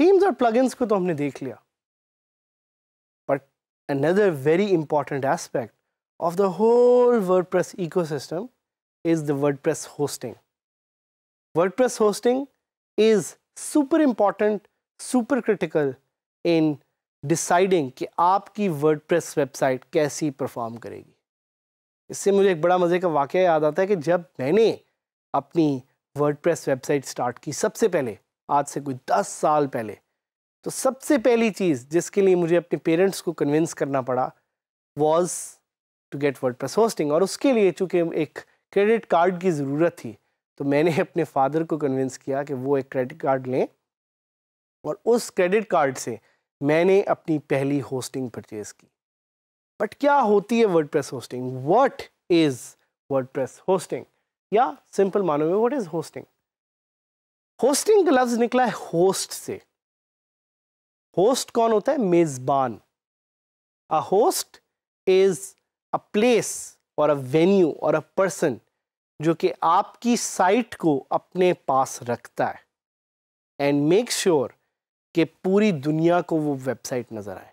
Themes और plugins को तो हमने देख लिया but another very important aspect of the whole WordPress ecosystem is the WordPress hosting WordPress hosting is super important super critical in deciding कि आपकी WordPress website कैसी परफॉर्म करेगी इससे मुझे एक बड़ा मज़े का वाक़ याद आता है कि जब मैंने अपनी वर्डप्रेस वेबसाइट स्टार्ट की सबसे पहले आज से कोई दस साल पहले तो सबसे पहली चीज़ जिसके लिए मुझे अपने पेरेंट्स को कन्विंस करना पड़ा was to get WordPress hosting और उसके लिए चूँकि एक क्रेडिट कार्ड की ज़रूरत थी तो मैंने अपने फादर को कन्विंस किया कि वो एक क्रेडिट कार्ड लें और उस क्रेडिट कार्ड से मैंने अपनी पहली होस्टिंग परचेज़ की बट क्या होती है WordPress hosting what is WordPress hosting या सिंपल मानो में वट इज़ होस्टिंग होस्टिंग का लफ्ज निकला है होस्ट से होस्ट कौन होता है मेजबान a host is a place और अ वेन्यू और अ पर्सन जो कि आपकी साइट को अपने पास रखता है एंड मेक श्योर कि पूरी दुनिया को वो वेबसाइट नज़र आए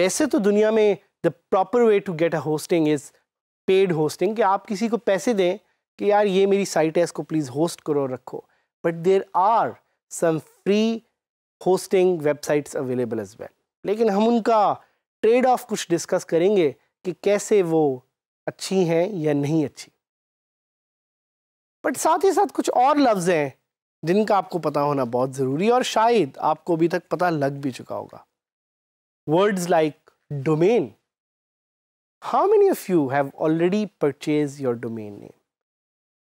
वैसे तो दुनिया में the proper way to get a hosting is paid hosting कि आप किसी को पैसे दें कि यार ये मेरी साइट है इसको प्लीज़ होस्ट करो रखो but there are some free hosting websites available as well लेकिन हम उनका ट्रेड ऑफ कुछ डिस्कस करेंगे कि कैसे वो अच्छी हैं या नहीं अच्छी बट साथ ही साथ कुछ और लफ्ज़ हैं जिनका आपको पता होना बहुत ज़रूरी और शायद आपको अभी तक पता लग भी चुका होगा words like domain how many of you have already purchase your domain name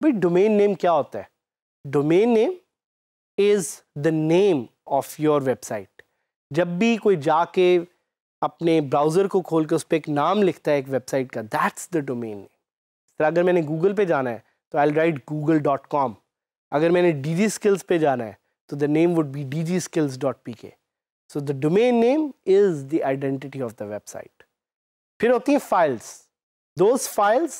भाई डोमेन नेम क्या होता है domain name is the name of your website जब भी कोई जाके अपने ब्राउज़र को खोल के उस पर एक नाम लिखता है एक वेबसाइट का दैट्स द डोमेन नेम तो अगर मैंने गूगल पे जाना है तो I write Google dot com अगर मैंने डी जी स्किल्स पे जाना है तो the name would be D G skills dot P K so the domain name is the identity of the website फिर होती हैं files those files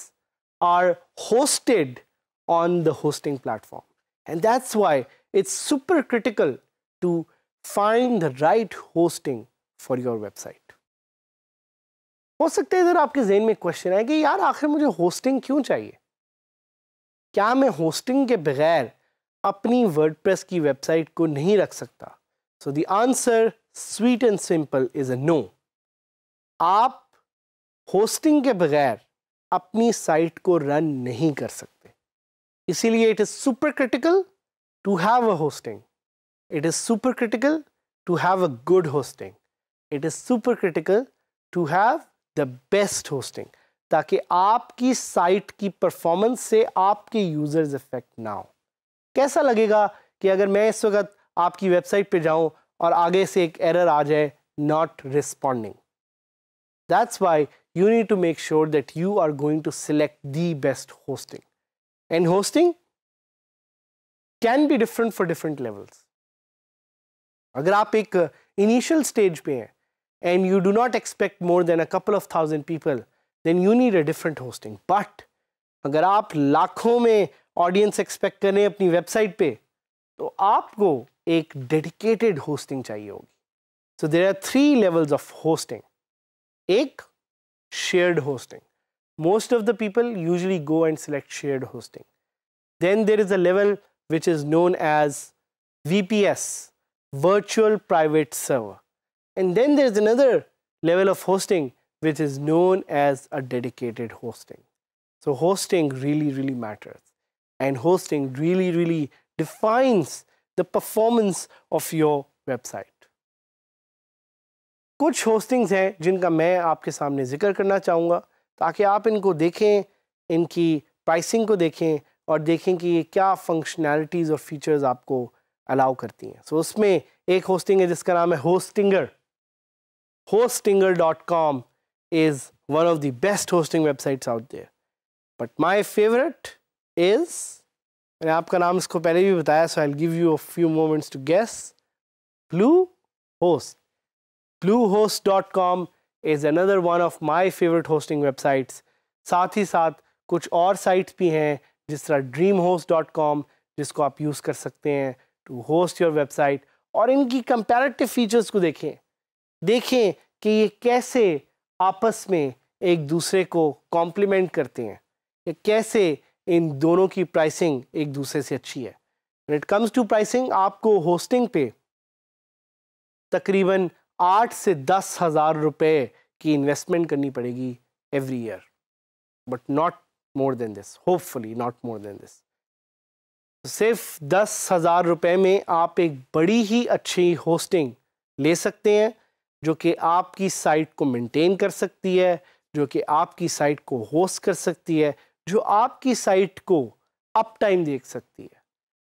are hosted on the hosting platform. And that's why it's super critical to find the right hosting for your website. हो सकता है इधर आपके जेन में question है कि यार आखिर मुझे होस्टिंग क्यों चाहिए क्या मैं होस्टिंग के बगैर अपनी वर्डप्रेस की वेबसाइट को नहीं रख सकता so the answer sweet and simple is a no आप होस्टिंग के बगैर अपनी साइट को रन नहीं कर सकते इसीलिए it is super critical to have a hosting it is super critical to have a good hosting it is super critical to have the best hosting ताकि आपकी साइट की परफॉर्मेंस से आपके यूज़र्स इफेक्ट ना हो कैसा लगेगा कि अगर मैं इस वक्त आपकी वेबसाइट पे जाऊं और आगे से एक एरर आ जाए not responding that's why you need to make sure that you are going to select the best hosting And hosting can be different for different levels अगर आप एक इनिशियल uh, स्टेज पे हैं and you do not expect more than a couple of thousand people then you need a different hosting but अगर आप लाखों में audience expect करें अपनी वेबसाइट पे तो आपको एक डेडिकेटेड होस्टिंग चाहिए होगी so there are three levels of hosting एक shared hosting most of the people usually go and select shared hosting. Then there is a level which is known as VPS, Virtual Private Server. And then there's another level of hosting which is known as a dedicated hosting. So hosting really, really matters. And hosting really, really defines the performance of your website. कुछ hostings हैं जिनका मैं आपके सामने जिक्र करना चाहूँगा ताकि आप इनको देखें इनकी प्राइसिंग को देखें और देखें कि ये क्या फंक्शनैलिटीज़ और फीचर्स आपको अलाउ करती हैं सो so, उसमें एक होस्टिंग है जिसका नाम है Hostinger Hostinger dot com is one of the best hosting websites out there but my favourite is मैंने आपका नाम इसको पहले भी बताया so I give you a few moments to guess Bluehost Bluehost dot com is another one of my favourite hosting websites साथ ही साथ कुछ और साइट्स भी हैं जिस तरह ड्रीम होस्ट डॉट कॉम जिसको आप यूज़ कर सकते हैं टू होस्ट योर वेबसाइट और इनकी कंपेरेटिव फीचर्स को देखें देखें कि ये कैसे आपस में एक दूसरे को कॉम्प्लीमेंट करते हैं कि कैसे इन दोनों की प्राइसिंग एक दूसरे से अच्छी है इट कम्स टू प्राइसिंग आपको होस्टिंग पे तकरीबन आठ से दस हज़ार रुपये की इन्वेस्टमेंट करनी पड़ेगी every year but not more than this hopefully not more than this सिर्फ दस हज़ार रुपये में आप एक बड़ी ही अच्छी होस्टिंग ले सकते हैं जो कि आपकी साइट को मेंटेन कर सकती है जो कि आपकी साइट को होस्ट कर सकती है जो आपकी साइट को अप टाइम देख सकती है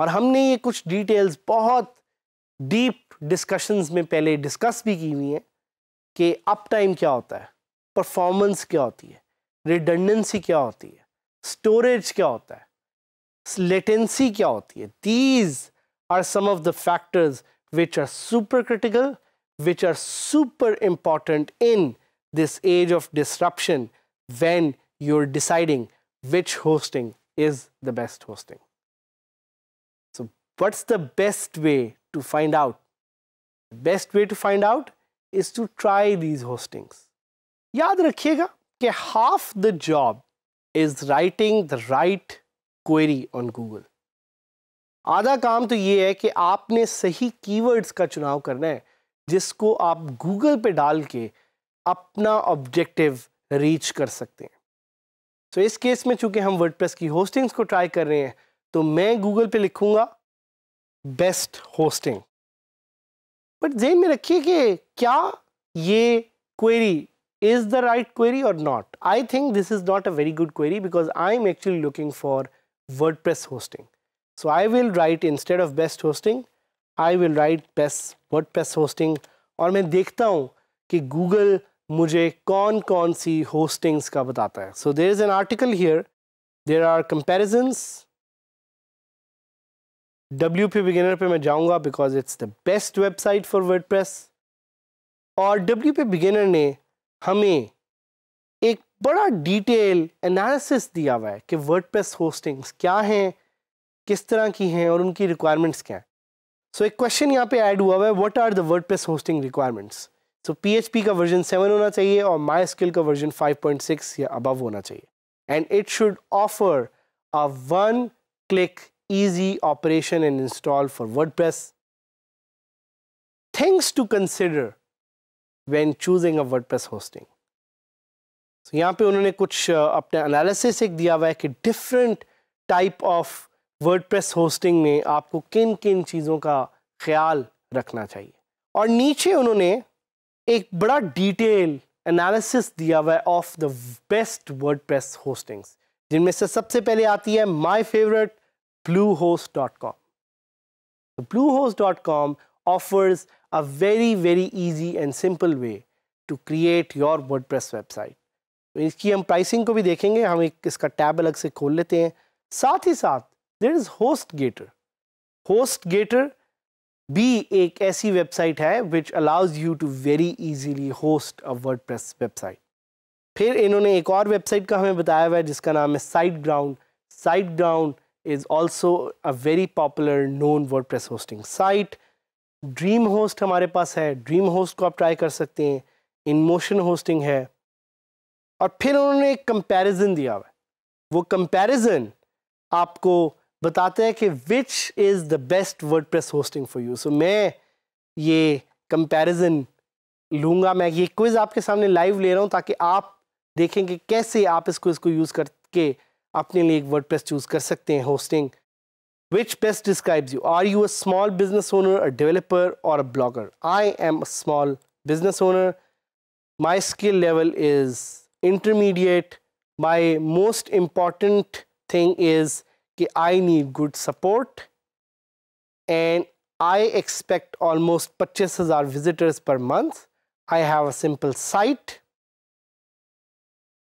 और हमने ये कुछ डिटेल्स बहुत डीप डिस्कशंस में पहले डिस्कस भी की हुई हैं कि अप टाइम क्या होता है परफॉर्मेंस क्या होती है रिडंडेंसी क्या होती है स्टोरेज क्या होता है लेटेंसी क्या होती है these are some of the factors which are super critical which are super important in this age of disruption when you are deciding which hosting is the best hosting What's the best way to find out? The best way to find out is to try these hostings. yaad rakhiyega कि half the job is writing the right query on Google. आधा काम तो ये है कि आपने सही keywords का चुनाव करना है जिसको आप गूगल पे डाल के अपना ऑब्जेक्टिव रीच कर सकते हैं सो so इस केस में चूंकि हम वर्डप्रेस की होस्टिंग्स को ट्राई कर रहे हैं तो मैं गूगल पे लिखूंगा बेस्ट होस्टिंग बट जेन में रखिए कि क्या ये query is the right query और not I think this is not a very good query because I am actually looking for WordPress hosting so I will write instead of best hosting I will write best WordPress hosting और मैं देखता हूँ कि Google मुझे कौन कौन सी hostings का बताता है so there is an article here there are comparisons W P beginner पर मैं जाऊँगा because it's the best website for press और डब्ल्यू पी बिगिनर ने हमें एक बड़ा डिटेल एनालिसिस दिया हुआ है कि प्रेस होस्टिंग्स क्या हैं किस तरह की हैं और उनकी रिक्वायरमेंट्स क्या हैं सो so, एक क्वेश्चन यहाँ पे ऐड हुआ हुआ है what are the press hosting requirements so P का वर्जन सेवन होना चाहिए और माई स्किल का वर्जन फाइव पॉइंट सिक्स या अबव होना चाहिए and it should offer a one click easy operation and install for WordPress. Things to consider when choosing a WordPress hosting. So यहाँ पे उन्होंने कुछ अपना एनालिसिस एक दिया हुआ है कि different type of WordPress hosting में आपको किन किन चीज़ों का ख्याल रखना चाहिए और नीचे उन्होंने एक बड़ा डिटेल एनालिसिस दिया हुआ है of the best WordPress hostings जिनमें से सबसे पहले आती है my favourite bluehost.com. So bluehost.com offers a very, very easy and simple way to create your WordPress website. तो इसकी हम प्राइसिंग को भी देखेंगे हम एक इसका टैब अलग से खोल लेते हैं साथ ही साथ there is HostGator HostGator भी एक ऐसी वेबसाइट है which allows you to very easily host a WordPress website फिर इन्होंने एक और वेबसाइट का हमें बताया हुआ है जिसका नाम है SiteGround SiteGround is also a very popular known WordPress hosting site. DreamHost हमारे पास है ड्रीम होस्ट को आप ट्राई कर सकते हैं इन होस्टिंग है और फिर उन्होंने एक कंपैरिजन दिया हुआ है वो कंपेरिजन आपको बताते हैं कि which is the best WordPress hosting for you so मैं ये कंपेरिजन लूँगा मैं ये क्विज़ आपके सामने लाइव ले रहा हूँ ताकि आप देखें कि कैसे आप इसको इसको यूज़ करके अपने लिए एक वर्ड प्रेस चूज कर सकते हैं hosting which best describes you are you a small business owner a developer और a blogger I am a small business owner my skill level is intermediate my most important thing is कि I need good support and I expect almost पच्चीस हजार visitors per month I have a simple site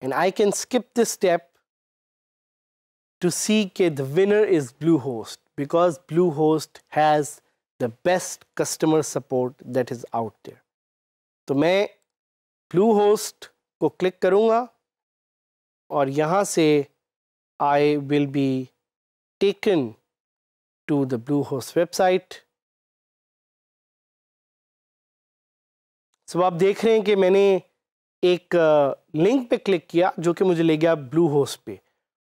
and I can skip this step to see that the winner is Bluehost because Bluehost has the best customer support that is out there. So I Bluehost को click करूँगा और यहाँ से I will be taken to the Bluehost website. so, आप देख रहे हैं कि मैंने एक लिंक पे क्लिक किया जो कि मुझे ले गया ब्लू होस्ट पे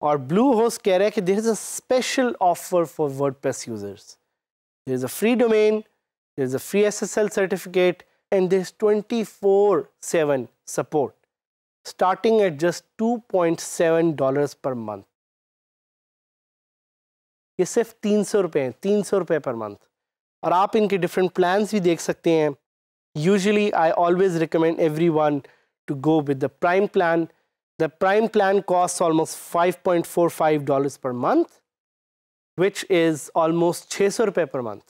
और ब्लू होस्ट कह रहा है कि there is a special offer for press users there is a free domain there is a free SSL certificate and there is twenty four seven support starting at just 2.7 dollars per month ये सिर्फ तीन सौ रुपये हैं तीन सौ रुपये per month और आप इनके डिफरेंट प्लान्स भी देख सकते हैं usually I always recommend everyone to go with the prime plan The prime plan costs almost $5.45 per month, which is almost छः सौ रुपये per month.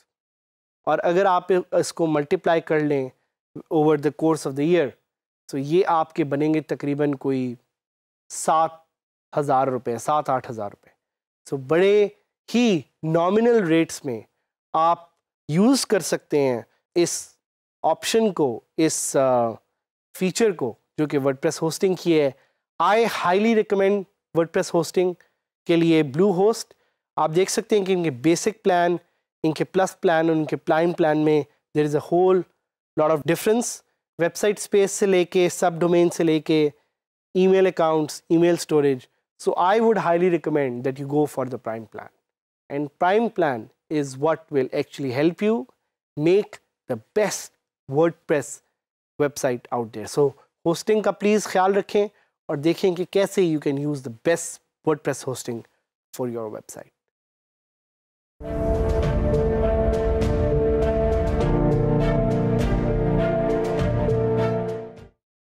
और अगर आप इसको मल्टीप्लाई कर लें over the course of the year तो ये आपके बनेंगे तकरीबन कोई सात हज़ार रुपये सात आठ हज़ार रुपये सो बड़े ही नॉमिनल रेट्स में आप यूज़ कर सकते हैं इस ऑप्शन को इस फीचर uh, को जो कि वर्डप्रेस होस्टिंग की है I highly recommend press hosting के लिए ब्लू होस्ट आप देख सकते हैं कि इनके बेसिक प्लान इनके प्लस प्लान और इनके प्लाइन प्लान में there is a whole lot of difference website space से लेके सब डोमेन से लेके email accounts email storage so I would highly recommend that you go for the prime plan and prime plan is what will actually help you make the best WordPress website out there so hosting का please ख्याल रखें और देखें कि कैसे you can use the best word hosting for your website